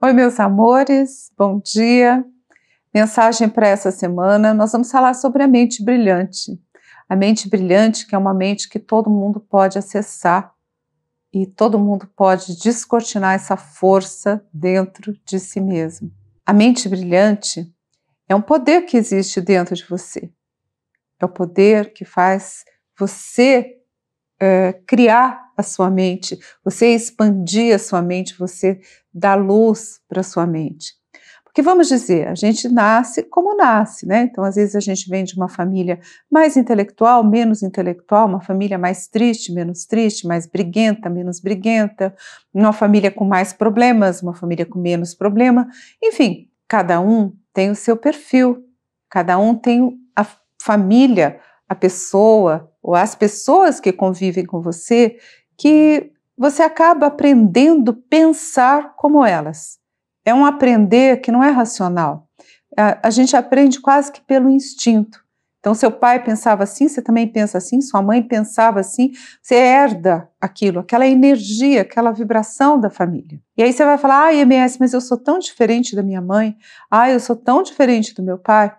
Oi, meus amores, bom dia. Mensagem para essa semana: nós vamos falar sobre a mente brilhante. A mente brilhante, que é uma mente que todo mundo pode acessar e todo mundo pode descortinar essa força dentro de si mesmo. A mente brilhante é um poder que existe dentro de você. É o poder que faz você é, criar a sua mente, você expandir a sua mente, você dar luz para a sua mente. Porque vamos dizer, a gente nasce como nasce, né? Então, às vezes a gente vem de uma família mais intelectual, menos intelectual, uma família mais triste, menos triste, mais briguenta, menos briguenta, uma família com mais problemas, uma família com menos problema. Enfim, cada um tem o seu perfil, cada um tem a família a pessoa ou as pessoas que convivem com você que você acaba aprendendo a pensar como elas. É um aprender que não é racional. A, gente aprende quase que pelo instinto. Então, seu pai pensava assim, você também pensa assim, sua mãe pensava assim, você herda aquilo, aquela energia, aquela vibração da família. E aí você vai falar, ah, MS, mas eu sou tão diferente da minha mãe, ah, eu sou tão diferente do meu pai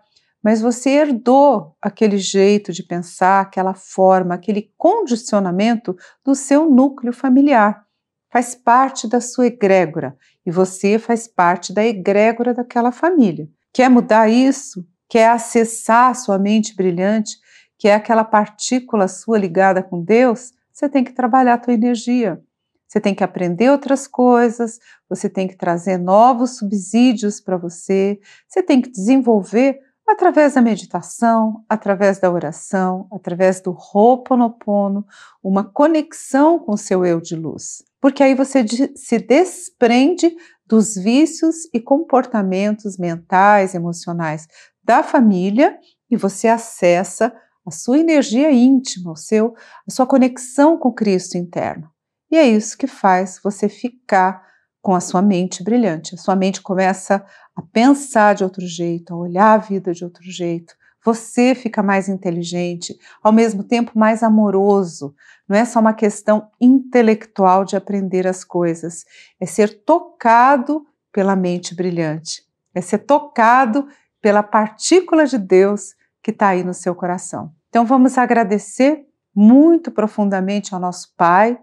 mas você herdou aquele jeito de pensar, aquela forma, aquele condicionamento do seu núcleo familiar. Faz parte da sua egrégora e você faz parte da egrégora daquela família. Quer mudar isso? Quer acessar a sua mente brilhante, que é aquela partícula sua ligada com Deus? Você tem que trabalhar a sua energia. Você tem que aprender outras coisas, você tem que trazer novos subsídios para você, você tem que desenvolver através da meditação, através da oração, através do Ho'oponopono, uma conexão com seu eu de luz. Porque aí você se desprende dos vícios e comportamentos mentais, emocionais da família e você acessa a sua energia íntima, o seu, a sua conexão com Cristo interno. E é isso que faz você ficar com a sua mente brilhante. A sua mente começa a pensar de outro jeito, a olhar a vida de outro jeito. Você fica mais inteligente, ao mesmo tempo mais amoroso. Não é só uma questão intelectual de aprender as coisas, é ser tocado pela mente brilhante, é ser tocado pela partícula de Deus que está aí no seu coração. Então vamos agradecer muito profundamente ao nosso Pai,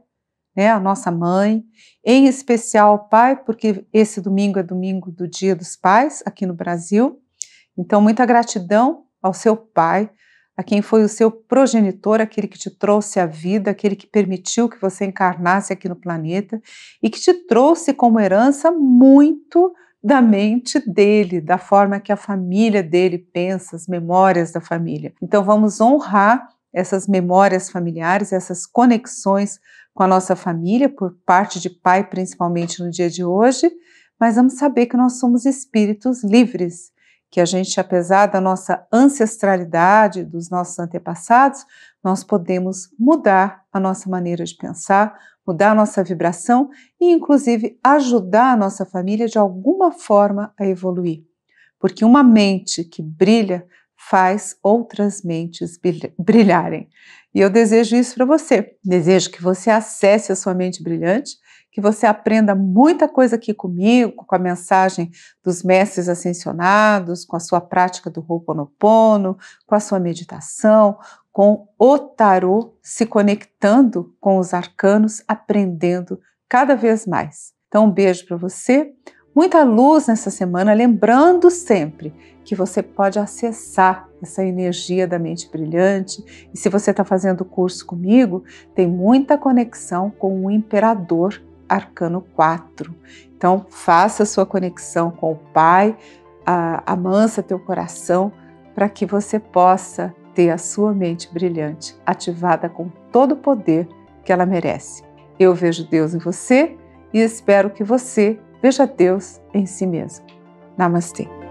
né, a nossa mãe, em especial ao pai, porque esse domingo é domingo do Dia dos Pais aqui no Brasil. Então, muita gratidão ao seu pai, a quem foi o seu progenitor, aquele que te trouxe a vida, aquele que permitiu que você encarnasse aqui no planeta e que te trouxe como herança muito da mente dele, da forma que a família dele pensa, as memórias da família. Então, vamos honrar essas memórias familiares, essas conexões com a nossa família, por parte de pai, principalmente no dia de hoje, mas vamos saber que nós somos espíritos livres, que a gente, apesar da nossa ancestralidade, dos nossos antepassados, nós podemos mudar a nossa maneira de pensar, mudar a nossa vibração e, inclusive, ajudar a nossa família de alguma forma a evoluir. Porque uma mente que brilha faz outras mentes brilharem. E eu desejo isso para você. Desejo que você acesse a sua mente brilhante, que você aprenda muita coisa aqui comigo, com a mensagem dos mestres ascensionados, com a sua prática do Ho'oponopono, com a sua meditação, com o tarô se conectando com os arcanos, aprendendo cada vez mais. Então, um beijo para você muita luz nessa semana, lembrando sempre que você pode acessar essa energia da mente brilhante. E se você está fazendo o curso comigo, tem muita conexão com o Imperador Arcano 4. Então, faça sua conexão com o Pai, amansa teu coração para que você possa ter a sua mente brilhante ativada com todo o poder que ela merece. Eu vejo Deus em você e espero que você Veja Deus em si mesmo. Namastê.